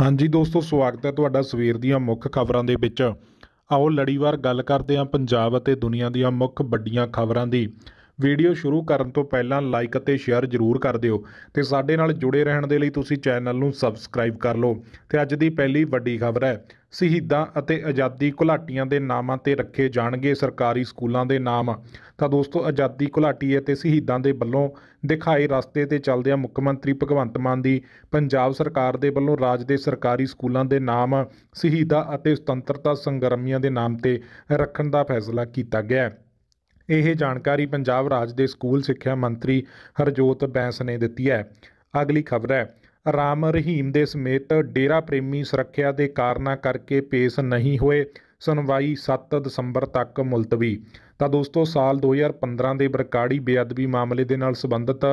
ਹਾਂਜੀ ਦੋਸਤੋ ਸਵਾਗਤ ਹੈ ਤੁਹਾਡਾ ਸਵੇਰ ਦੀਆਂ ਮੁੱਖ ਖਬਰਾਂ ਦੇ ਵਿੱਚ ਆਓ ਲੜੀਵਾਰ ਗੱਲ ਕਰਦੇ ਹਾਂ ਪੰਜਾਬ ਅਤੇ ਦੁਨੀਆ ਦੀਆਂ ਮੁੱਖ ਵੱਡੀਆਂ ਖਬਰਾਂ ਦੀ ਵੀਡੀਓ ਸ਼ੁਰੂ ਕਰਨ ਤੋਂ ਪਹਿਲਾਂ ਲਾਈਕ ਅਤੇ ਸ਼ੇਅਰ ਜ਼ਰੂਰ ਕਰ ਦਿਓ ਤੇ ਸਾਡੇ ਨਾਲ ਜੁੜੇ ਰਹਿਣ ਦੇ ਲਈ ਤੁਸੀਂ ਚੈਨਲ ਨੂੰ ਸਬਸਕ੍ਰਾਈਬ ਕਰ ਲਓ ਤੇ ਅੱਜ ਦੀ ਪਹਿਲੀ ਵੱਡੀ ਖਬਰ ਹੈ ਸ਼ਹੀਦਾਂ ਅਤੇ ਆਜ਼ਾਦੀ ਘੁਲਾਟੀਆਂ ਦੇ ਨਾਮਾਂ ਤੇ ਰੱਖੇ ਜਾਣਗੇ ਸਰਕਾਰੀ ਸਕੂਲਾਂ ਦੇ ਨਾਮ ਤਾਂ ਦੋਸਤੋ ਆਜ਼ਾਦੀ ਘੁਲਾਟੀ ਅਤੇ ਸ਼ਹੀਦਾਂ ਦੇ ਵੱਲੋਂ ਦਿਖਾਏ ਰਸਤੇ ਤੇ ਚੱਲਦਿਆਂ ਮੁੱਖ ਮੰਤਰੀ ਭਗਵੰਤ ਮਾਨ ਦੀ ਪੰਜਾਬ ਸਰਕਾਰ ਦੇ ਵੱਲੋਂ ਰਾਜ ਦੇ ਸਰਕਾਰੀ ਸਕੂਲਾਂ ਦੇ ਨਾਮ ਸ਼ਹੀਦਾਂ ਅਤੇ ਸੁਤੰਤਰਤਾ ਸੰਗਰਾਮੀਆਂ ਦੇ ਨਾਮ ਤੇ ਰੱਖਣ ਦਾ ਫੈਸਲਾ ਕੀਤਾ ਗਿਆ ਹੈ ਇਹ ਜਾਣਕਾਰੀ ਪੰਜਾਬ ਰਾਜ ਦੇ ਸਕੂਲ ਸਿੱਖਿਆ ਮੰਤਰੀ ਹਰਜੋਤ ਬੈਂਸ ਨੇ ਦਿੱਤੀ ਹੈ ਅਗਲੀ ਖਬਰ ਹੈ ਰਾਮ ਰਹੀਮ ਦੇ ਸਮੇਤ ਡੇਰਾ ਪ੍ਰੇਮੀ ਸੁਰੱਖਿਆ ਦੇ ਕਾਰਨਾਂ ਕਰਕੇ ਪੇਸ਼ ਨਹੀਂ ਹੋਏ ਸੁਣਵਾਈ 7 ਦਸੰਬਰ ਤੱਕ ਮੁਲਤਵੀ ਤਾਂ ਦੋਸਤੋ ਸਾਲ 2015 ਦੇ ਬਰਕਾੜੀ ਬੇਅਦਬੀ ਮਾਮਲੇ ਦੇ ਨਾਲ ਸੰਬੰਧਿਤ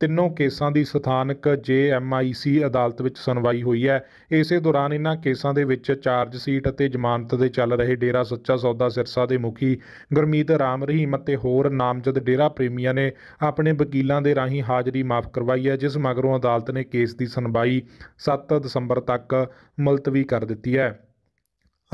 ਤਿੰਨੋਂ ਕੇਸਾਂ ਦੀ ਸਥਾਨਕ ਜੇਐਮਆਈਸੀ ਅਦਾਲਤ ਵਿੱਚ ਸੁਣਵਾਈ ਹੋਈ ਹੈ ਇਸੇ ਦੌਰਾਨ ਇਨ੍ਹਾਂ ਕੇਸਾਂ ਦੇ ਵਿੱਚ ਚਾਰਜ ਸੀਟ ਅਤੇ ਜ਼ਮਾਨਤ ਦੇ ਚੱਲ ਰਹੇ ਡੇਰਾ ਸੱਚਾ ਸੌਦਾ ਸਿਰਸਾ ਦੇ ਮੁਖੀ ਗੁਰਮੀਤ ਰਾਮ ਰਹੀਮ ਅਤੇ ਹੋਰ ਨਾਮਜ਼ਦ ਡੇਰਾ ਪ੍ਰੇਮੀਆਂ ਨੇ ਆਪਣੇ ਵਕੀਲਾਂ ਦੇ ਰਾਹੀਂ ਹਾਜ਼ਰੀ ਮਾਫ ਕਰਵਾਈ ਹੈ ਜਿਸ ਮਗਰੋਂ ਅਦਾਲਤ ਨੇ ਕੇਸ ਦੀ ਸੁਣਵਾਈ 7 ਦਸੰਬਰ ਤੱਕ ਮੁਲਤਵੀ ਕਰ ਦਿੱਤੀ ਹੈ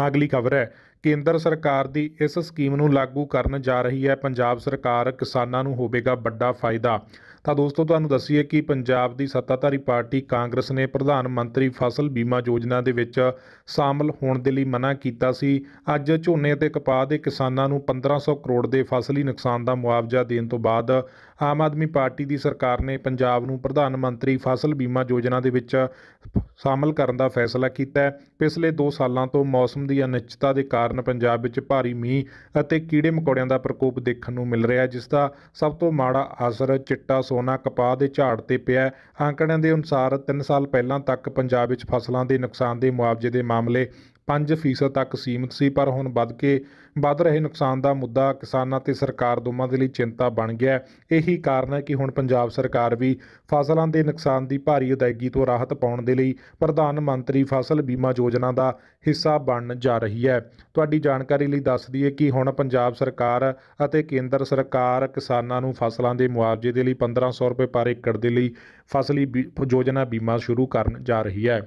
ਅਗਲੀ ਖਬਰ ਹੈ ਕੇਂਦਰ ਸਰਕਾਰ ਦੀ ਇਸ ਸਕੀਮ ਨੂੰ ਲਾਗੂ ਕਰਨ ਜਾ ਰਹੀ ਹੈ ਪੰਜਾਬ ਸਰਕਾਰ ਕਿਸਾਨਾਂ ਨੂੰ ਹੋਵੇਗਾ ਵੱਡਾ ਫਾਇਦਾ ਤਾਂ ਦੋਸਤੋ ਤੁਹਾਨੂੰ ਦੱਸੀਏ ਕਿ ਪੰਜਾਬ ਦੀ ਸੱਤਾਧਾਰੀ ਪਾਰਟੀ ਕਾਂਗਰਸ ਨੇ ਪ੍ਰਧਾਨ ਮੰਤਰੀ ਫਸਲ ਬੀਮਾ ਯੋਜਨਾ ਦੇ ਵਿੱਚ ਸ਼ਾਮਲ ਹੋਣ ਦੇ ਲਈ ਮਨਾ ਕੀਤਾ ਸੀ ਅੱਜ ਝੋਨੇ ਅਤੇ ਕਪਾਹ ਦੇ ਕਿਸਾਨਾਂ ਨੂੰ 1500 ਕਰੋੜ ਦੇ ਫਸਲੀ ਨੁਕਸਾਨ ਦਾ ਮੁਆਵਜ਼ਾ ਦੇਣ ਤੋਂ ਬਾਅਦ ਆਮ ਆਦਮੀ ਪਾਰਟੀ ਦੀ ਸਰਕਾਰ ਨੇ ਪੰਜਾਬ ਨੂੰ ਪ੍ਰਧਾਨ ਮੰਤਰੀ ਫਸਲ ਬੀਮਾ ਯੋਜਨਾ ਦੇ ਵਿੱਚ ਸ਼ਾਮਲ ਕਰਨ ਦਾ ਫੈਸਲਾ ਕੀਤਾ ਹੈ ਪਿਛਲੇ 2 ਸਾਲਾਂ ਤੋਂ ਮੌਸਮ ਦੀ ਅਨਿਸ਼ਚਿਤਤਾ ਦੇ ਕਾਰਨ ਪੰਜਾਬ ਵਿੱਚ ਭਾਰੀ ਮੀਂਹ ਅਤੇ ਕੀੜੇ ਮਕੌੜਿਆਂ ਦਾ ਪ੍ਰਕੋਪ ਦੇਖਣ ਨੂੰ ਮਿਲ ਰਿਹਾ ਹੈ ਜਿਸ ਦਾ ਸਭ ਤੋਂ ਮਾੜਾ ਅਸਰ ਚਿੱਟਾ ਸੋਨਾ ਕਪਾਹ ਦੇ ਝਾੜ ਤੇ ਪਿਆ ਆંકੜਿਆਂ ਦੇ ਅਨੁਸਾਰ 3 ਸਾਲ ਪਹਿਲਾਂ ਤੱਕ ਪੰਜਾਬ ਵਿੱਚ ਫਸਲਾਂ ਦੇ ਨੁਕਸਾਨ ਦੇ ਮੁਆਵਜ਼ੇ ਦੇ ਮਾਮਲੇ 5% ਤੱਕ ਸੀਮਤ ਸੀ ਪਰ ਹੁਣ ਵੱਧ ਕੇ ਵੱਧ ਰਹੇ ਨੁਕਸਾਨ ਦਾ ਮੁੱਦਾ ਕਿਸਾਨਾਂ ਤੇ ਸਰਕਾਰ ਦੋਵਾਂ ਦੇ ਲਈ ਚਿੰਤਾ ਬਣ ਗਿਆ ਹੈ ਇਹੀ ਕਾਰਨ ਹੈ ਕਿ ਹੁਣ ਪੰਜਾਬ ਸਰਕਾਰ ਵੀ ਫਸਲਾਂ ਦੇ ਨੁਕਸਾਨ ਦੀ ਭਾਰੀ ਅਦਾਇਗੀ ਤੋਂ ਰਾਹਤ ਪਾਉਣ ਦੇ ਲਈ ਪ੍ਰਧਾਨ ਮੰਤਰੀ ਫਸਲ ਬੀਮਾ ਯੋਜਨਾ ਦਾ ਹਿੱਸਾ ਬਣਨ ਜਾ ਰਹੀ ਹੈ ਤੁਹਾਡੀ ਜਾਣਕਾਰੀ ਲਈ ਦੱਸ ਦਈਏ ਕਿ ਹੁਣ ਪੰਜਾਬ ਸਰਕਾਰ ਅਤੇ ਕੇਂਦਰ ਸਰਕਾਰ ਕਿਸਾਨਾਂ ਨੂੰ ਫਸਲਾਂ ਦੇ ਮੁਆਵਜ਼ੇ ਦੇ ਲਈ 1500 ਰੁਪਏ ਪਰ ਏਕੜ ਦੇ ਲਈ ਫਸਲੀ ਯੋਜਨਾ ਬੀਮਾ ਸ਼ੁਰੂ ਕਰਨ ਜਾ ਰਹੀ ਹੈ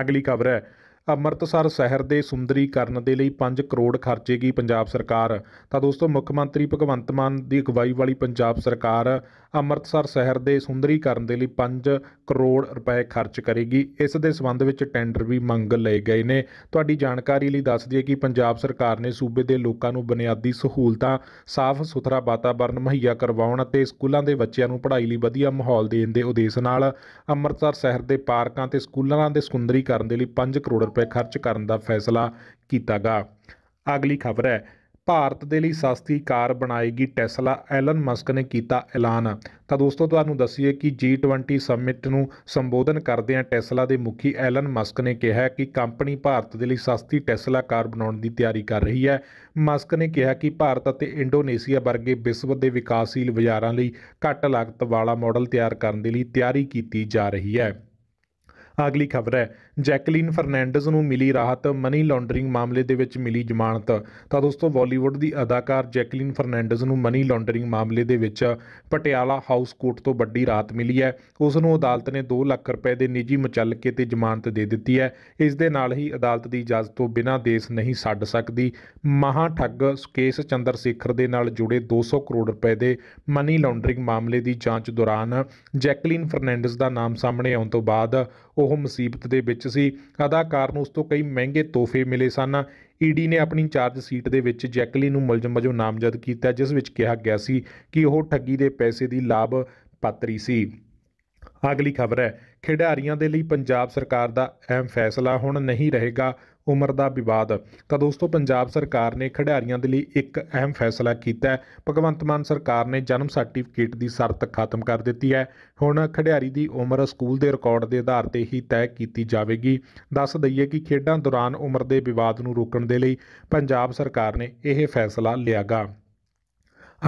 ਅਗਲੀ ਖਬਰ ਹੈ ਅੰਮ੍ਰਿਤਸਰ ਸ਼ਹਿਰ ਦੇ ਸੁੰਦਰੀਕਰਨ ਦੇ ਲਈ 5 ਕਰੋੜ ਖਰਚੇਗੀ ਪੰਜਾਬ ਸਰਕਾਰ ਤਾਂ ਦੋਸਤੋ ਮੁੱਖ ਮੰਤਰੀ ਭਗਵੰਤ ਮਾਨ ਦੀ ਅਗਵਾਈ ਵਾਲੀ ਪੰਜਾਬ ਸਰਕਾਰ ਅੰਮ੍ਰਿਤਸਰ ਸ਼ਹਿਰ ਦੇ ਸੁੰਦਰੀਕਰਨ ਦੇ ਲਈ 5 ਕਰੋੜ ਰੁਪਏ ਖਰਚ ਕਰੇਗੀ ਇਸ ਦੇ ਸਬੰਧ ਵਿੱਚ ਟੈਂਡਰ ਵੀ ਮੰਗ ਲਏ ਗਏ ਨੇ ਤੁਹਾਡੀ ਜਾਣਕਾਰੀ ਲਈ ਦੱਸ ਦਈਏ ਕਿ ਪੰਜਾਬ ਸਰਕਾਰ ਨੇ ਸੂਬੇ ਦੇ ਲੋਕਾਂ ਨੂੰ ਬੁਨਿਆਦੀ ਸਹੂਲਤਾਂ ਸਾਫ਼ ਸੁਥਰਾ ਵਾਤਾਵਰਣ ਮੁਹੱਈਆ ਕਰਵਾਉਣ ਅਤੇ ਸਕੂਲਾਂ ਦੇ ਬੱਚਿਆਂ ਨੂੰ ਪੜ੍ਹਾਈ ਲਈ ਵਧੀਆ ਮਾਹੌਲ ਦੇਣ ਦੇ ਉਦੇਸ਼ ਨਾਲ ਅੰਮ੍ਰਿਤਸਰ ਸ਼ਹਿਰ ਦੇ ਪਾਰਕਾਂ ਤੇ ਸਕੂਲਾਂ ਦੇ ਸੁੰਦਰੀਕਰਨ ਦੇ ਲਈ 5 ਕਰੋੜ ਰੁਪਏ ਖਰਚ ਕਰਨ ਦਾ ਫੈਸਲਾ ਕੀਤਾਗਾ ਅਗਲੀ ਖਬਰ ਹੈ ਭਾਰਤ ਦੇ ਲਈ ਸਸਤੀ ਕਾਰ ਬਣਾਏਗੀ ਟੈਸਲਾ ਐਲਨ ਮਸਕ ਨੇ ਕੀਤਾ ਐਲਾਨ ਤਾਂ ਦੋਸਤੋ ਤੁਹਾਨੂੰ ਦੱਸੀਏ ਕਿ G20 ਸਮਿਟ ਨੂੰ ਸੰਬੋਧਨ ਕਰਦਿਆਂ ਟੈਸਲਾ ਦੇ ਮੁਖੀ ਐਲਨ ਮਸਕ ਨੇ ਕਿਹਾ ਕਿ ਕੰਪਨੀ ਭਾਰਤ ਦੇ ਲਈ ਸਸਤੀ ਟੈਸਲਾ ਕਾਰ ਬਣਾਉਣ ਦੀ ਤਿਆਰੀ ਕਰ ਰਹੀ ਹੈ ਮਸਕ ਨੇ ਕਿਹਾ ਕਿ ਭਾਰਤ ਅਤੇ ਇੰਡੋਨੇਸ਼ੀਆ ਵਰਗੇ ਵਿਸ਼ਵ ਦੇ ਵਿਕਾਸਸ਼ੀਲ ਬਾਜ਼ਾਰਾਂ ਲਈ ਘੱਟ ਲਾਗਤ ਵਾਲਾ ਮਾਡਲ ਤਿਆਰ ਕਰਨ ਦੇ ਲਈ ਤਿਆਰੀ ਕੀਤੀ ਜਾ ਰਹੀ ਹੈ ਅਗਲੀ ਖਬਰ ਹੈ ਜੈਕਲੀਨ ਫਰਨੈਂਡਜ਼ ਨੂੰ ਮਿਲੀ ਰਾਹਤ ਮਨੀ ਲਾਂਡਰਿੰਗ ਮਾਮਲੇ ਦੇ ਵਿੱਚ ਮਿਲੀ ਜ਼ਮਾਨਤ ਤਾਂ ਦੋਸਤੋ ਬਾਲੀਵੁੱਡ ਦੀ ਅਦਾਕਾਰ ਜੈਕਲੀਨ ਫਰਨੈਂਡਜ਼ ਨੂੰ ਮਨੀ ਲਾਂਡਰਿੰਗ ਮਾਮਲੇ ਦੇ ਵਿੱਚ ਪਟਿਆਲਾ ਹਾਊਸ ਕੋਰਟ ਤੋਂ ਵੱਡੀ ਰਾਹਤ ਮਿਲੀ ਹੈ ਉਸ ਨੂੰ ਅਦਾਲਤ ਨੇ 2 ਲੱਖ ਰੁਪਏ ਦੇ ਨਿੱਜੀ ਮਚਲਕੇ ਤੇ ਜ਼ਮਾਨਤ ਦੇ ਦਿੱਤੀ ਹੈ ਇਸ ਦੇ ਨਾਲ ਹੀ ਅਦਾਲਤ ਦੀ ਇਜਾਜ਼ਤ ਤੋਂ ਬਿਨਾਂ ਦੇਸ਼ ਨਹੀਂ ਛੱਡ ਸਕਦੀ ਮਹਾ ਠੱਗ ਸੁਕੇਸ਼ ਚੰਦਰ ਸੇਖਰ ਦੇ ਨਾਲ ਜੁੜੇ 200 ਕਰੋੜ ਰੁਪਏ ਦੇ ਮਨੀ ਲਾਂਡਰਿੰਗ ਮਾਮਲੇ ਦੀ ਜਾਂਚ ਦੌਰਾਨ ਜੈਕਲੀਨ ਫਰਨੈਂਡਜ਼ ਦਾ ਨਾਮ ਸਾਹਮਣੇ ਆਉਣ ਤੋਂ ਬਾਅਦ ਉਹ ਮੁਸੀਬਤ ਦੇ ਵਿੱਚ ਸੀ ਅਦਾਕਾਰ ਨੂੰ ਉਸ ਤੋਂ ਕਈ ਮਹਿੰਗੇ ਤੋਹਫੇ ਮਿਲੇ ਸਨ ਈਡੀ e ਨੇ ਆਪਣੀ ਚਾਰਜ ਸ਼ੀਟ ਦੇ ਵਿੱਚ ਜੈਕਲੀ ਨੂੰ ਮਲਜ਼ਮ ਵਜੋਂ ਨਾਮਜ਼ਦ ਕੀਤਾ ਜਿਸ ਵਿੱਚ ਕਿਹਾ ਗਿਆ ਸੀ ਕਿ ਉਹ ਠੱਗੀ ਦੇ ਪੈਸੇ ਦੀ ਲਾਭ ਪਾਤਰੀ ਸੀ ਅਗਲੀ ਖਬਰ ਹੈ ਖਿਡਾਰੀਆਂ ਦੇ ਲਈ ਪੰਜਾਬ ਸਰਕਾਰ ਦਾ ਅਹਿਮ ਫੈਸਲਾ ਹੁਣ ਨਹੀਂ ਰਹੇਗਾ ਉਮਰ ਦਾ ਵਿਵਾਦ ਤਾਂ ਦੋਸਤੋ ਪੰਜਾਬ ਸਰਕਾਰ ਨੇ ਖਿਡਾਰੀਆਂ ਦੇ ਲਈ ਇੱਕ ਅਹਿਮ ਫੈਸਲਾ ਕੀਤਾ ਹੈ ਭਗਵੰਤ ਮਾਨ ਸਰਕਾਰ ਨੇ ਜਨਮ ਸਰਟੀਫਿਕੇਟ ਦੀ ਸ਼ਰਤ ਖਤਮ ਕਰ ਦਿੱਤੀ ਹੈ ਹੁਣ ਖਿਡਾਰੀ ਦੀ ਉਮਰ ਸਕੂਲ ਦੇ ਰਿਕਾਰਡ ਦੇ ਆਧਾਰ ਤੇ ਹੀ ਤੈਅ ਕੀਤੀ ਜਾਵੇਗੀ ਦੱਸ ਦਈਏ ਕਿ ਖੇਡਾਂ ਦੌਰਾਨ ਉਮਰ ਦੇ ਵਿਵਾਦ ਨੂੰ ਰੋਕਣ ਦੇ ਲਈ ਪੰਜਾਬ ਸਰਕਾਰ ਨੇ ਇਹ ਫੈਸਲਾ ਲਿਆਗਾ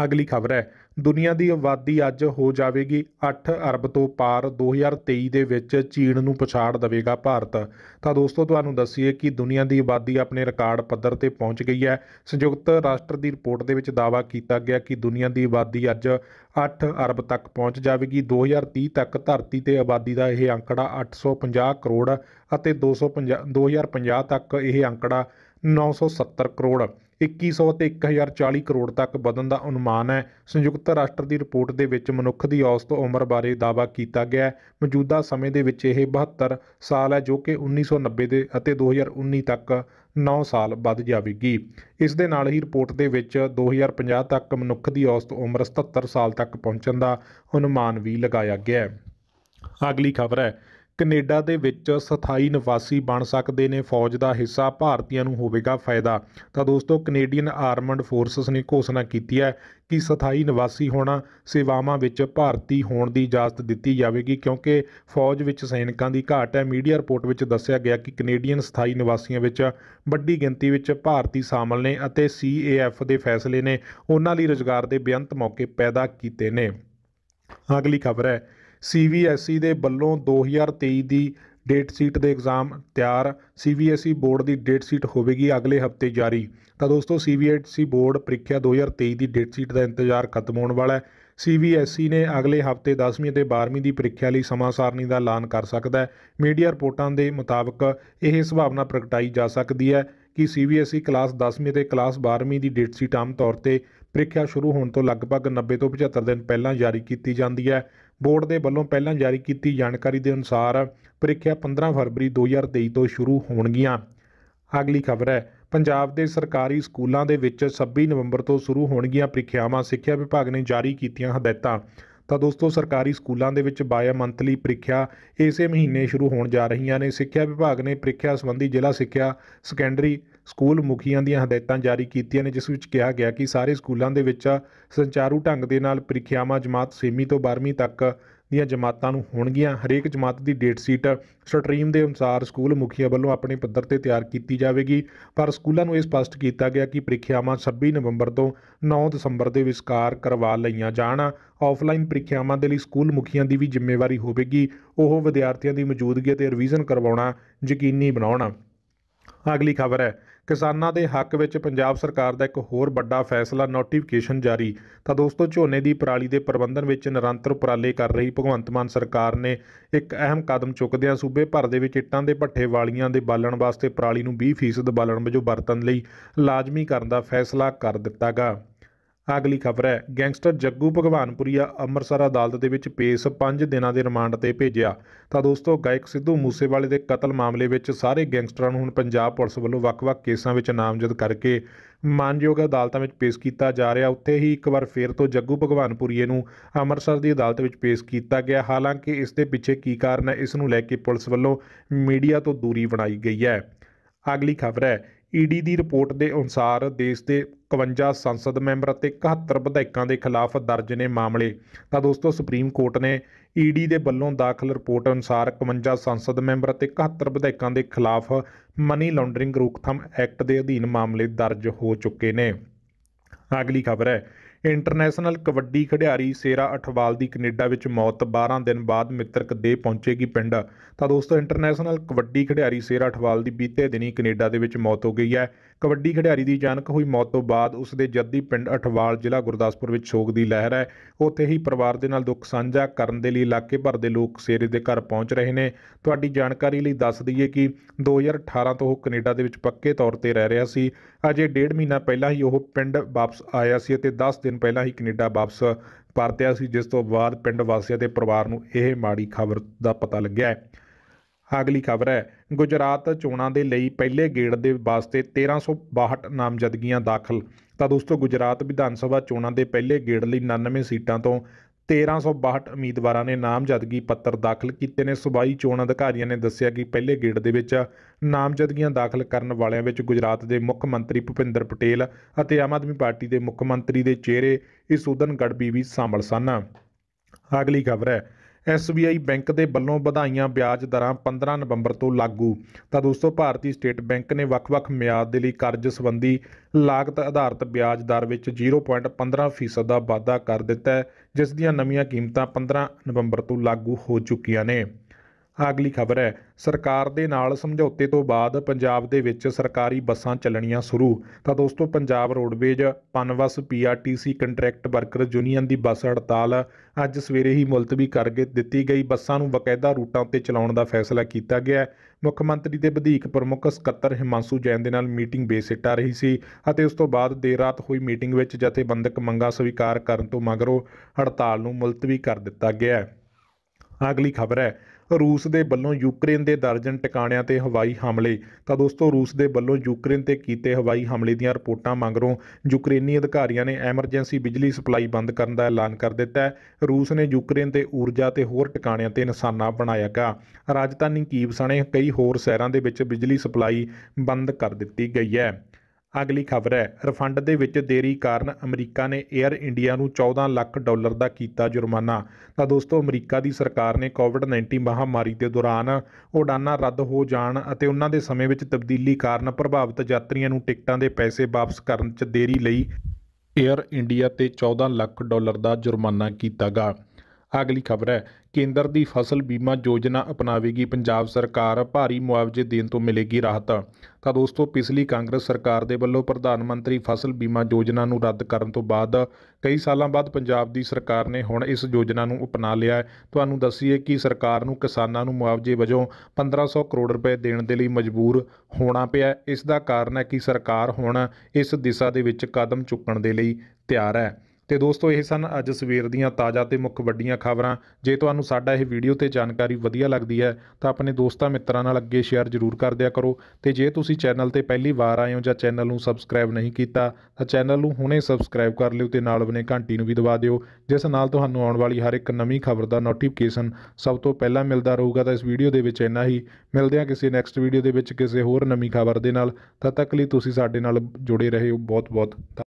ਅਗਲੀ ਖਬਰ ਹੈ ਦੁਨੀਆ ਦੀ ਆਬਾਦੀ ਅੱਜ ਹੋ ਜਾਵੇਗੀ 8 ਅਰਬ ਤੋਂ ਪਾਰ 2023 ਦੇ ਵਿੱਚ ਚੀਨ ਨੂੰ ਪਛਾੜ ਦੇਵੇਗਾ ਭਾਰਤ ਤਾਂ ਦੋਸਤੋ ਤੁਹਾਨੂੰ ਦੱਸੀਏ ਕਿ ਦੁਨੀਆ ਦੀ ਆਬਾਦੀ ਆਪਣੇ ਰਿਕਾਰਡ ਪੱਧਰ ਤੇ ਪਹੁੰਚ ਗਈ ਹੈ ਸੰਯੁਕਤ ਰਾਸ਼ਟਰ ਦੀ ਰਿਪੋਰਟ ਦੇ ਵਿੱਚ ਦਾਅਵਾ ਕੀਤਾ ਗਿਆ ਕਿ ਦੁਨੀਆ ਦੀ ਆਬਾਦੀ ਅੱਜ 8 ਅਰਬ ਤੱਕ ਪਹੁੰਚ ਜਾਵੇਗੀ 2030 ਤੱਕ ਧਰਤੀ ਤੇ ਆਬਾਦੀ ਦਾ ਇਹ ਅੰਕੜਾ 850 ਕਰੋੜ ਅਤੇ 250 2050 ਤੱਕ ਇਹ ਅੰਕੜਾ 970 ਕਰੋੜ 2100 ਤੇ 1040 ਕਰੋੜ ਤੱਕ ਵਧਣ ਦਾ ਅਨੁਮਾਨ ਹੈ ਸੰਯੁਕਤ ਰਾਸ਼ਟਰ ਦੀ ਰਿਪੋਰਟ ਦੇ ਵਿੱਚ ਮਨੁੱਖ ਦੀ ਔਸਤ ਉਮਰ ਬਾਰੇ ਦਾਵਾ ਕੀਤਾ ਗਿਆ ਹੈ ਮੌਜੂਦਾ ਸਮੇਂ ਦੇ ਵਿੱਚ ਇਹ 72 ਸਾਲ ਹੈ ਜੋ ਕਿ 1990 ਦੇ ਅਤੇ 2019 ਤੱਕ 9 ਸਾਲ ਵੱਧ ਜਾਵੇਗੀ ਇਸ ਦੇ ਨਾਲ ਹੀ ਰਿਪੋਰਟ ਦੇ ਵਿੱਚ 2050 ਤੱਕ ਮਨੁੱਖ ਦੀ ਔਸਤ ਉਮਰ 77 ਸਾਲ ਤੱਕ ਪਹੁੰਚਣ ਦਾ ਅਨੁਮਾਨ ਵੀ ਲਗਾਇਆ ਗਿਆ ਹੈ ਅਗਲੀ ਖਬਰ ਹੈ ਕੈਨੇਡਾ ਦੇ ਵਿੱਚ ਸਥਾਈ ਨਿਵਾਸੀ ਬਣ ਸਕਦੇ ਨੇ ਫੌਜ ਦਾ ਹਿੱਸਾ ਭਾਰਤੀਆਂ ਨੂੰ ਹੋਵੇਗਾ ਫਾਇਦਾ ਤਾਂ ਦੋਸਤੋ ਕੈਨੇਡੀਅਨ ਆਰਮਡ ਫੋਰਸਸ ਨੇ ਘੋਸ਼ਣਾ ਕੀਤੀ ਹੈ ਕਿ ਸਥਾਈ ਨਿਵਾਸੀ ਹੋਣਾ ਸੇਵਾਵਾਂ ਵਿੱਚ ਭਾਰਤੀ ਹੋਣ ਦੀ ਇਜਾਜ਼ਤ ਦਿੱਤੀ ਜਾਵੇਗੀ ਕਿਉਂਕਿ ਫੌਜ ਵਿੱਚ ਸੈਨਿਕਾਂ ਦੀ ਘਾਟ ਹੈ ਮੀਡੀਆ ਰਿਪੋਰਟ ਵਿੱਚ ਦੱਸਿਆ ਗਿਆ ਕਿ ਕੈਨੇਡੀਅਨ ਸਥਾਈ ਨਿਵਾਸੀਆਂ ਵਿੱਚ ਵੱਡੀ ਗਿਣਤੀ ਵਿੱਚ ਭਾਰਤੀ ਸ਼ਾਮਲ ਨੇ ਅਤੇ ਸੀਏਐਫ ਦੇ ਫੈਸਲੇ ਨੇ ਉਹਨਾਂ ਲਈ ਰੋਜ਼ਗਾਰ ਦੇ ਬੇਅੰਤ ਮੌਕੇ ਪੈਦਾ ਕੀਤੇ ਨੇ ਅਗਲੀ ਖਬਰ ਹੈ ਸੀਬੀਐਸਈ e ਦੇ ਵੱਲੋਂ 2023 ਦੀ ਡੇਟ ਸ਼ੀਟ ਦੇ ਐਗਜ਼ਾਮ ਤਿਆਰ ਸੀਬੀਐਸਈ ਬੋਰਡ e ਦੀ ਡੇਟ ਸ਼ੀਟ ਹੋਵੇਗੀ ਅਗਲੇ ਹਫਤੇ ਜਾਰੀ ਤਾਂ ਦੋਸਤੋ ਸੀਬੀਐਸਈ ਬੋਰਡ e ਪ੍ਰੀਖਿਆ 2023 ਦੀ ਡੇਟ ਸ਼ੀਟ ਦਾ ਇੰਤਜ਼ਾਰ ਖਤਮ ਹੋਣ ਵਾਲਾ ਹੈ ਸੀਬੀਐਸਈ ਨੇ ਅਗਲੇ ਹਫਤੇ 10ਵੀਂ ਅਤੇ 12ਵੀਂ ਦੀ ਪ੍ਰੀਖਿਆ ਲਈ ਸਮਾਂ ਸਾਰਣੀ ਦਾ ਐਲਾਨ ਕਰ ਸਕਦਾ ਹੈ ਮੀਡੀਆ ਰਿਪੋਰਟਾਂ ਦੇ ਮੁਤਾਬਕ ਇਹ ਸੰਭਾਵਨਾ ਪ੍ਰਗਟਾਈ ਜਾ ਸਕਦੀ ਹੈ ਕਿ ਸੀਬੀਐਸਈ ਕਲਾਸ 10ਵੀਂ ਤੇ ਕਲਾਸ 12ਵੀਂ ਦੀ ਡੇਟ ਸ਼ੀਟ ਆਮ ਤੌਰ ਤੇ ਪ੍ਰੀਖਿਆ ਸ਼ੁਰੂ ਹੋਣ ਤੋਂ ਲਗਭਗ 90 ਤੋਂ 75 ਦਿਨ ਪਹਿਲਾਂ ਜਾਰੀ ਕੀਤੀ ਜਾਂਦੀ ਹੈ ਬੋਰਡ ਦੇ ਵੱਲੋਂ ਪਹਿਲਾਂ ਜਾਰੀ ਕੀਤੀ ਜਾਣਕਾਰੀ ਦੇ ਅਨੁਸਾਰ ਪ੍ਰੀਖਿਆ 15 ਫਰਵਰੀ 2023 ਤੋਂ ਸ਼ੁਰੂ ਹੋਣਗੀਆਂ ਅਗਲੀ ਖਬਰ ਹੈ ਪੰਜਾਬ ਦੇ ਸਰਕਾਰੀ ਸਕੂਲਾਂ ਦੇ ਵਿੱਚ 26 ਨਵੰਬਰ ਤੋਂ ਸ਼ੁਰੂ ਹੋਣਗੀਆਂ ਪ੍ਰੀਖਿਆਵਾਂ ਸਿੱਖਿਆ ਵਿਭਾਗ ਨੇ ਜਾਰੀ ਕੀਤੀਆਂ ਹਦਾਇਤਾਂ ਤਾਂ ਦੋਸਤੋ ਸਰਕਾਰੀ ਸਕੂਲਾਂ ਦੇ ਵਿੱਚ ਬਾਇਆ ਮੰਥਲੀ ਪ੍ਰੀਖਿਆ ਇਸੇ ਮਹੀਨੇ ਸ਼ੁਰੂ ਹੋਣ ਜਾ ਰਹੀਆਂ ਨੇ ਸਿੱਖਿਆ ਵਿਭਾਗ ਨੇ ਪ੍ਰੀਖਿਆ ਸੰਬੰਧੀ ਜ਼ਿਲ੍ਹਾ ਸਿੱਖਿਆ ਸੈਕੰਡਰੀ ਸਕੂਲ ਮੁਖੀਆਂ ਦੀਆਂ ਹਦਾਇਤਾਂ ਜਾਰੀ ਕੀਤੀਆਂ ਨੇ ਜਿਸ ਵਿੱਚ ਕਿਹਾ ਗਿਆ ਕਿ ਸਾਰੇ ਸਕੂਲਾਂ ਦੇ ਵਿੱਚ ਸੰਚਾਰੂ ਢੰਗ ਦੇ ਨਾਲ ਪ੍ਰੀਖਿਆਵਾਂ ਜਮਾਤ 6ਵੀਂ ਤੋਂ 12ਵੀਂ ਤੱਕ ਦੀਆਂ ਜਮਾਤਾਂ ਨੂੰ ਹੋਣਗੀਆਂ ਹਰੇਕ ਜਮਾਤ ਦੀ ਡੇਟ ਸ਼ੀਟ ਸਟਰੀਮ ਦੇ ਅਨੁਸਾਰ ਸਕੂਲ ਮੁਖੀਆ ਵੱਲੋਂ ਆਪਣੇ ਪੱਧਰ ਤੇ ਤਿਆਰ ਕੀਤੀ ਜਾਵੇਗੀ ਪਰ ਸਕੂਲਾਂ ਨੂੰ ਇਹ ਸਪਸ਼ਟ ਕੀਤਾ ਗਿਆ ਕਿ ਪ੍ਰੀਖਿਆਵਾਂ 26 ਨਵੰਬਰ ਤੋਂ 9 ਦਸੰਬਰ ਦੇ ਵਿਚਕਾਰ ਕਰਵਾ ਲਈਆਂ ਜਾਣ ਆਫਲਾਈਨ ਪ੍ਰੀਖਿਆਵਾਂ ਦੇ ਲਈ ਸਕੂਲ ਮੁਖੀਆਂ ਦੀ ਵੀ ਜ਼ਿੰਮੇਵਾਰੀ ਹੋਵੇਗੀ ਉਹ ਵਿਦਿਆਰਥੀਆਂ ਦੀ ਮੌਜੂਦਗੀ ਤੇ ਰਿਵੀਜ਼ਨ ਕਰਵਾਉਣਾ ਯਕੀਨੀ ਬਣਾਉਣਾ ਅਗਲੀ ਖਬਰ ਹੈ ਕਿਸਾਨਾਂ ਦੇ ਹੱਕ ਵਿੱਚ ਪੰਜਾਬ ਸਰਕਾਰ ਦਾ ਇੱਕ ਹੋਰ ਵੱਡਾ ਫੈਸਲਾ ਨੋਟੀਫਿਕੇਸ਼ਨ ਜਾਰੀ ਤਾਂ ਦੋਸਤੋ ਝੋਨੇ ਦੀ ਪਰਾਲੀ ਦੇ ਪ੍ਰਬੰਧਨ ਵਿੱਚ ਨਿਰੰਤਰ ਉਪਰਾਲੇ ਕਰ ਰਹੀ ਭਗਵੰਤ ਮਾਨ ਸਰਕਾਰ ਨੇ ਇੱਕ ਅਹਿਮ ਕਦਮ ਚੁੱਕਦਿਆਂ ਸੂਬੇ ਭਰ ਦੇ ਵਿੱਚ ਇੱਟਾਂ ਦੇ ਭੱਠੇ ਵਾਲੀਆਂ ਦੇ ਬਾਲਣ ਵਾਸਤੇ ਪਰਾਲੀ ਨੂੰ 20% ਬਾਲਣ ਵਜੋਂ ਵਰਤਣ ਲਈ ਲਾਜ਼ਮੀ ਕਰਨ ਦਾ ਫੈਸਲਾ ਕਰ ਦਿੱਤਾ ਗਿਆ ਅਗਲੀ ਖਬਰ ਹੈ ਗੈਂਗਸਟਰ ਜੱਗੂ ਭਗਵਾਨਪੁਰੀਆ ਅੰਮ੍ਰਿਤਸਰ ਅਦਾਲਤ ਦੇ ਵਿੱਚ ਪੇਸ਼ 5 ਦਿਨਾਂ ਦੇ ਰਿਮਾਂਡ ਤੇ ਭੇਜਿਆ ਤਾਂ ਦੋਸਤੋ ਗਾਇਕ ਸਿੱਧੂ ਮੂਸੇਵਾਲੇ ਦੇ ਕਤਲ ਮਾਮਲੇ ਵਿੱਚ ਸਾਰੇ ਗੈਂਗਸਟਰਾਂ ਨੂੰ ਹੁਣ ਪੰਜਾਬ ਪੁਲਿਸ ਵੱਲੋਂ ਵੱਖ-ਵੱਖ ਕੇਸਾਂ ਵਿੱਚ ਨਾਮਜ਼ਦ ਕਰਕੇ ਮਾਨਯੋਗ ਅਦਾਲਤਾਂ ਵਿੱਚ ਪੇਸ਼ ਕੀਤਾ ਜਾ ਰਿਹਾ ਉੱਥੇ ਹੀ ਇੱਕ ਵਾਰ ਫੇਰ ਤੋਂ ਜੱਗੂ ਭਗਵਾਨਪੁਰੀਏ ਨੂੰ ਅੰਮ੍ਰਿਤਸਰ ਦੀ ਅਦਾਲਤ ਵਿੱਚ ਪੇਸ਼ ਕੀਤਾ ਗਿਆ ਹਾਲਾਂਕਿ ਇਸ ਦੇ ਪਿੱਛੇ ਕੀ ਕਾਰਨ ਹੈ ਇਸ ਨੂੰ ਲੈ ਕੇ ਪੁਲਿਸ ਵੱਲੋਂ ਮੀਡੀਆ ਤੋਂ ਦੂਰੀ ਬਣਾਈ ਗਈ ਹੈ ਅਗਲੀ ਖਬਰ ਹੈ ਈਡੀ ਦੀ ਰਿਪੋਰਟ ਦੇ ਅਨੁਸਾਰ ਦੇਸ਼ ਦੇ 51 ਸੰਸਦ ਮੈਂਬਰ ਅਤੇ 71 ਵਿਧਾਇਕਾਂ ਦੇ ਖਿਲਾਫ ਦਰਜ ਨੇ ਮਾਮਲੇ ਤਾਂ ਦੋਸਤੋ ਸੁਪਰੀਮ ਕੋਰਟ ਨੇ ਈਡੀ ਦੇ ਵੱਲੋਂ ਦਾਖਲ ਰਿਪੋਰਟ ਅਨੁਸਾਰ 51 ਸੰਸਦ ਮੈਂਬਰ ਅਤੇ 71 ਵਿਧਾਇਕਾਂ ਦੇ ਖਿਲਾਫ ਮਨੀ ਲਾਂਡਰਿੰਗ ਰੋਕਥਾਮ ਐਕਟ ਦੇ ਅਧੀਨ ਮਾਮਲੇ ਦਰਜ ਹੋ ਚੁੱਕੇ ਨੇ ਅਗਲੀ ਖਬਰ ਹੈ ਇੰਟਰਨੈਸ਼ਨਲ ਕਬੱਡੀ ਖਿਡਾਰੀ ਸੇਰਾ ਅਠਵਾਲ ਦੀ ਕੈਨੇਡਾ ਵਿੱਚ ਮੌਤ 12 ਦਿਨ ਬਾਅਦ ਮਿੱਤਰਕ ਦੇ ਪਹੁੰਚੇਗੀ ਪਿੰਡ ਤਾਂ ਦੋਸਤੋ ਇੰਟਰਨੈਸ਼ਨਲ ਕਬੱਡੀ ਖਿਡਾਰੀ ਸੇਰਾ ਅਠਵਾਲ ਦੀ ਬੀਤੇ ਦਿਨੀ ਕੈਨੇਡਾ ਦੇ ਵਿੱਚ ਮੌਤ ਹੋ ਗਈ ਹੈ ਕਬੱਡੀ ਖਿਡਾਰੀ ਦੀ ਅਚਾਨਕ ਹੋਈ ਮੌਤ ਤੋਂ ਬਾਅਦ ਉਸ ਦੇ ਜੱਦੀ ਪਿੰਡ ਅਠਵਾਲ ਜ਼ਿਲ੍ਹਾ ਗੁਰਦਾਸਪੁਰ ਵਿੱਚ ਸ਼ੋਗ ਦੀ ਲਹਿਰ ਹੈ ਉੱਥੇ ਹੀ ਪਰਿਵਾਰ ਦੇ ਨਾਲ ਦੁੱਖ ਸਾਂਝਾ ਕਰਨ ਦੇ ਲਈ ਇਲਾਕੇ ਭਰ ਦੇ ਲੋਕ ਸੇਰੇ ਦੇ ਘਰ ਪਹੁੰਚ ਰਹੇ ਨੇ ਤੁਹਾਡੀ ਜਾਣਕਾਰੀ ਲਈ ਦੱਸ ਦਈਏ ਕਿ 2018 ਤੋਂ ਉਹ ਕੈਨੇਡਾ ਦੇ ਵਿੱਚ ਪੱਕੇ ਤੌਰ ਤੇ ਰਹਿ ਰਿਹਾ ਸੀ ਅਜੇ ਡੇਢ ਮਹੀਨਾ ਪਹਿਲਾਂ ਹੀ ਉਹ ਪਿੰਡ ਵਾਪਸ ਆਇਆ ਸੀ ਅਤੇ 10 ਦਿਨ ਪਹਿਲਾਂ ਹੀ ਕੈਨੇਡਾ ਵਾਪਸ ਪਰਤਿਆ ਸੀ ਜਿਸ ਤੋਂ ਬਾਅਦ ਪਿੰਡ ਵਾਸੀਆਂ ਦੇ ਪਰਿਵਾਰ ਨੂੰ ਇਹ ਮਾੜੀ ਖਬਰ ਦਾ ਪਤਾ ਲੱਗਿਆ ਹੈ ਅਗਲੀ ਖਬਰ ਹੈ ਗੁਜਰਾਤ ਚੋਣਾਂ ਦੇ ਲਈ ਪਹਿਲੇ ਗੇੜ ਦੇ ਵਾਸਤੇ 1362 ਨਾਮਜ਼ਦਗੀਆਂ ਦਾਖਲ ਤਾਂ ਦੋਸਤੋ ਗੁਜਰਾਤ ਵਿਧਾਨ ਸਭਾ ਚੋਣਾਂ ਦੇ ਪਹਿਲੇ ਗੇੜ ਲਈ 99 ਸੀਟਾਂ ਤੋਂ 1362 ਉਮੀਦਵਾਰਾਂ ਨੇ ਨਾਮਜ਼ਦਗੀ ਪੱਤਰ ਦਾਖਲ ਕੀਤੇ ਨੇ ਸੁਬਾਈ ਚੋਣ ਅਧਿਕਾਰੀਆਂ ਨੇ ਦੱਸਿਆ ਕਿ ਪਹਿਲੇ ਗੇੜ ਦੇ ਵਿੱਚ ਨਾਮਜ਼ਦਗੀਆਂ ਦਾਖਲ ਕਰਨ ਵਾਲਿਆਂ ਵਿੱਚ ਗੁਜਰਾਤ ਦੇ ਮੁੱਖ ਮੰਤਰੀ ਭੁਪਿੰਦਰ ਪਟੇਲ ਅਤੇ ਆਮ ਆਦਮੀ ਪਾਰਟੀ ਦੇ ਮੁੱਖ ਮੰਤਰੀ ਦੇ ਚਿਹਰੇ ਇਸੂਦਨ ਗੜਬੀ ਵੀ ਸ਼ਾਮਲ ਸਨ ਅਗਲੀ ਖਬਰ ਹੈ ਐਸਬੀਆਈ ਬੈਂਕ ਦੇ ਵੱਲੋਂ ਵਧਾਈਆਂ ਵਿਆਜ ਦਰਾਂ 15 ਨਵੰਬਰ ਤੋਂ ਲਾਗੂ ਤਾਂ ਦੋਸਤੋ ਭਾਰਤੀ ਸਟੇਟ ਬੈਂਕ ਨੇ ਵੱਖ-ਵੱਖ ਮਿਆਦ ਦੇ ਲਈ ਕਰਜ਼ ਸੰਬੰਧੀ ਲਾਗਤ ਆਧਾਰਿਤ ਵਿਆਜ ਦਰ ਵਿੱਚ 0.15% ਦਾ ਵਾਧਾ ਕਰ ਦਿੱਤਾ ਹੈ ਜਿਸ ਦੀਆਂ ਨਵੀਆਂ ਕੀਮਤਾਂ 15 ਨਵੰਬਰ ਤੋਂ ਲਾਗੂ ਹੋ ਚੁੱਕੀਆਂ ਨੇ ਅਗਲੀ ਖਬਰ ਹੈ ਸਰਕਾਰ ਦੇ ਨਾਲ ਸਮਝੌਤੇ ਤੋਂ ਬਾਅਦ ਪੰਜਾਬ ਦੇ ਵਿੱਚ ਸਰਕਾਰੀ ਬੱਸਾਂ ਚੱਲਣੀਆਂ ਸ਼ੁਰੂ ਤਾਂ ਦੋਸਤੋ Punjab roadways Punbus PRTC contract worker union ਦੀ ਬੱਸ ਹੜਤਾਲ ਅੱਜ ਸਵੇਰੇ ਹੀ ਮੁਲਤਵੀ ਕਰ ਦਿੱਤੀ ਗਈ ਬੱਸਾਂ ਨੂੰ ਬਕਾਇਦਾ ਰੂਟਾਂ ਉੱਤੇ ਚਲਾਉਣ ਦਾ ਫੈਸਲਾ ਕੀਤਾ ਗਿਆ ਮੁੱਖ ਮੰਤਰੀ ਦੇ ਵਧੀਕ ਪ੍ਰਮੁੱਖ ਸਕੱਤਰ ਹਿਮਾਂਸ਼ੂ ਜੈਨ ਦੇ ਨਾਲ ਮੀਟਿੰਗ ਆ ਰਹੀ ਸੀ ਅਤੇ ਉਸ ਤੋਂ ਬਾਅਦ ਦੇਰ ਰਾਤ ਹੋਈ ਮੀਟਿੰਗ ਵਿੱਚ ਜਥੇਬੰਦਕ ਮੰਗਾਂ ਸਵੀਕਾਰ ਕਰਨ ਤੋਂ ਮਗਰੋਂ ਹੜਤਾਲ ਨੂੰ ਮੁਲਤਵੀ ਕਰ ਦਿੱਤਾ ਗਿਆ ਅਗਲੀ ਖਬਰ ਹੈ ਰੂਸ ਦੇ ਵੱਲੋਂ ਯੂਕਰੇਨ ਦੇ ਦਰਜਨ ਟਿਕਾਣਿਆਂ ਤੇ ਹਵਾਈ ਹਮਲੇ ਤਾਂ ਦੋਸਤੋ ਰੂਸ ਦੇ ਵੱਲੋਂ ਯੂਕਰੇਨ ਤੇ ਕੀਤੇ ਹਵਾਈ ਹਮਲੇ ਦੀਆਂ ਰਿਪੋਰਟਾਂ ਮੰਗਰੋਂ ਯੂਕਰੇਨੀ ਅਧਿਕਾਰੀਆਂ ਨੇ ਐਮਰਜੈਂਸੀ ਬਿਜਲੀ ਸਪਲਾਈ ਬੰਦ ਕਰਨ ਦਾ ਐਲਾਨ ਕਰ ਦਿੱਤਾ ਹੈ ਰੂਸ ਨੇ ਯੂਕਰੇਨ ਤੇ ਊਰਜਾ ਤੇ ਹੋਰ ਟਿਕਾਣਿਆਂ ਤੇ ਨਿਸ਼ਾਨਾ ਬਣਾਇਆਗਾ ਰਾਜਧਾਨੀ ਕੀਵ ਸਣੇ ਕਈ ਹੋਰ ਸ਼ਹਿਰਾਂ ਦੇ ਵਿੱਚ ਬਿਜਲੀ ਸਪਲਾਈ ਬੰਦ ਕਰ ਦਿੱਤੀ ਗਈ ਹੈ ਅਗਲੀ ਖਬਰ ਹੈ ਰਿਫੰਡ ਦੇ ਵਿੱਚ ਦੇਰੀ ਕਾਰਨ ਅਮਰੀਕਾ ਨੇ 에ਅਰ ਇੰਡੀਆ ਨੂੰ 14 ਲੱਖ ਡਾਲਰ ਦਾ ਕੀਤਾ ਜੁਰਮਾਨਾ ਤਾਂ ਦੋਸਤੋ ਅਮਰੀਕਾ ਦੀ ਸਰਕਾਰ ਨੇ ਕੋਵਿਡ-19 ਮਹਾਮਾਰੀ ਦੇ ਦੌਰਾਨ ਉਡਾਨਾਂ ਰੱਦ ਹੋ ਜਾਣ ਅਤੇ ਉਹਨਾਂ ਦੇ ਸਮੇਂ ਵਿੱਚ ਤਬਦੀਲੀ ਕਾਰਨ ਪ੍ਰਭਾਵਿਤ ਯਾਤਰੀਆਂ ਨੂੰ ਟਿਕਟਾਂ ਦੇ ਪੈਸੇ ਵਾਪਸ ਕਰਨ 'ਚ ਦੇਰੀ ਲਈ 에ਅਰ ਇੰਡੀਆ ਤੇ 14 ਲੱਖ ਡਾਲਰ ਦਾ ਜੁਰਮਾਨਾ ਕੀਤਾਗਾ ਅਗਲੀ ਖਬਰ ਹੈ ਕੇਂਦਰ ਦੀ ਫਸਲ ਬੀਮਾ ਯੋਜਨਾ ਅਪਣਾਵੇਗੀ ਪੰਜਾਬ ਸਰਕਾਰ ਭਾਰੀ ਮੁਆਵਜ਼ੇ ਦੇਣ ਤੋਂ ਮਿਲੇਗੀ ਰਾਹਤ ਤਾਂ ਦੋਸਤੋ ਪਿਛਲੀ ਕਾਂਗਰਸ ਸਰਕਾਰ ਦੇ ਵੱਲੋਂ ਪ੍ਰਧਾਨ ਮੰਤਰੀ ਫਸਲ ਬੀਮਾ ਯੋਜਨਾ ਨੂੰ ਰੱਦ ਕਰਨ ਤੋਂ ਬਾਅਦ ਕਈ ਸਾਲਾਂ ਬਾਅਦ ਪੰਜਾਬ ਦੀ ਸਰਕਾਰ ਨੇ ਹੁਣ ਇਸ ਯੋਜਨਾ ਨੂੰ ਅਪਣਾ ਲਿਆ ਹੈ ਤੁਹਾਨੂੰ ਦੱਸੀਏ ਕਿ ਸਰਕਾਰ ਨੂੰ ਕਿਸਾਨਾਂ ਨੂੰ ਮੁਆਵਜ਼ੇ ਵਜੋਂ 1500 ਕਰੋੜ ਰੁਪਏ ਦੇਣ ਦੇ ਲਈ ਮਜਬੂਰ ਹੋਣਾ ਪਿਆ ਇਸ ਦਾ ਕਾਰਨ ਹੈ ਕਿ ਸਰਕਾਰ ਹੁਣ ਇਸ ਦਿਸ਼ਾ ਦੇ ਵਿੱਚ ਕਦਮ ਚੁੱਕਣ ਦੇ ਲਈ ਤਿਆਰ ਹੈ ਤੇ ਦੋਸਤੋ ਇਹ ਸਨ ਅੱਜ ਸਵੇਰ ਦੀਆਂ ਤਾਜ਼ਾ ਤੇ ਮੁੱਖ ਵੱਡੀਆਂ ਖਬਰਾਂ ਜੇ ਤੁਹਾਨੂੰ ਸਾਡਾ ਇਹ ਵੀਡੀਓ ਤੇ ਜਾਣਕਾਰੀ ਵਧੀਆ ਲੱਗਦੀ ਹੈ ਤਾਂ ਆਪਣੇ ਦੋਸਤਾਂ ਮਿੱਤਰਾਂ ਨਾਲ ਅੱਗੇ ਸ਼ੇਅਰ ਜ਼ਰੂਰ ਕਰ ਦਿਆ ਕਰੋ ਤੇ ਜੇ ਤੁਸੀਂ ਚੈਨਲ ਤੇ ਪਹਿਲੀ ਵਾਰ ਆਏ ਹੋ ਜਾਂ ਚੈਨਲ ਨੂੰ ਸਬਸਕ੍ਰਾਈਬ ਨਹੀਂ ਕੀਤਾ ਤਾਂ ਚੈਨਲ ਨੂੰ ਹੁਣੇ ਸਬਸਕ੍ਰਾਈਬ ਕਰ ਲਿਓ ਤੇ ਨਾਲ ਬਨੇ ਘੰਟੀ ਨੂੰ ਵੀ ਦਬਾ ਦਿਓ ਜਿਸ ਨਾਲ ਤੁਹਾਨੂੰ ਆਉਣ ਵਾਲੀ ਹਰ ਇੱਕ ਨਵੀਂ ਖਬਰ ਦਾ ਨੋਟੀਫਿਕੇਸ਼ਨ ਸਭ ਤੋਂ ਪਹਿਲਾਂ ਮਿਲਦਾ ਰਹੂਗਾ ਤਾਂ ਇਸ ਵੀਡੀਓ ਦੇ ਵਿੱਚ ਇੰਨਾ ਹੀ ਮਿਲਦੇ ਹਾਂ ਕਿਸੇ ਨੈਕਸਟ ਵੀਡੀਓ ਦੇ ਵਿੱਚ ਕਿਸੇ ਹੋਰ ਨਵੀਂ ਖਬਰ ਦੇ ਨਾਲ ਤਦ ਤੱਕ ਲਈ ਤੁਸੀਂ ਸਾਡੇ ਨਾਲ ਜੁੜੇ ਰਹੇ ਹੋ ਬਹੁਤ ਬਹੁਤ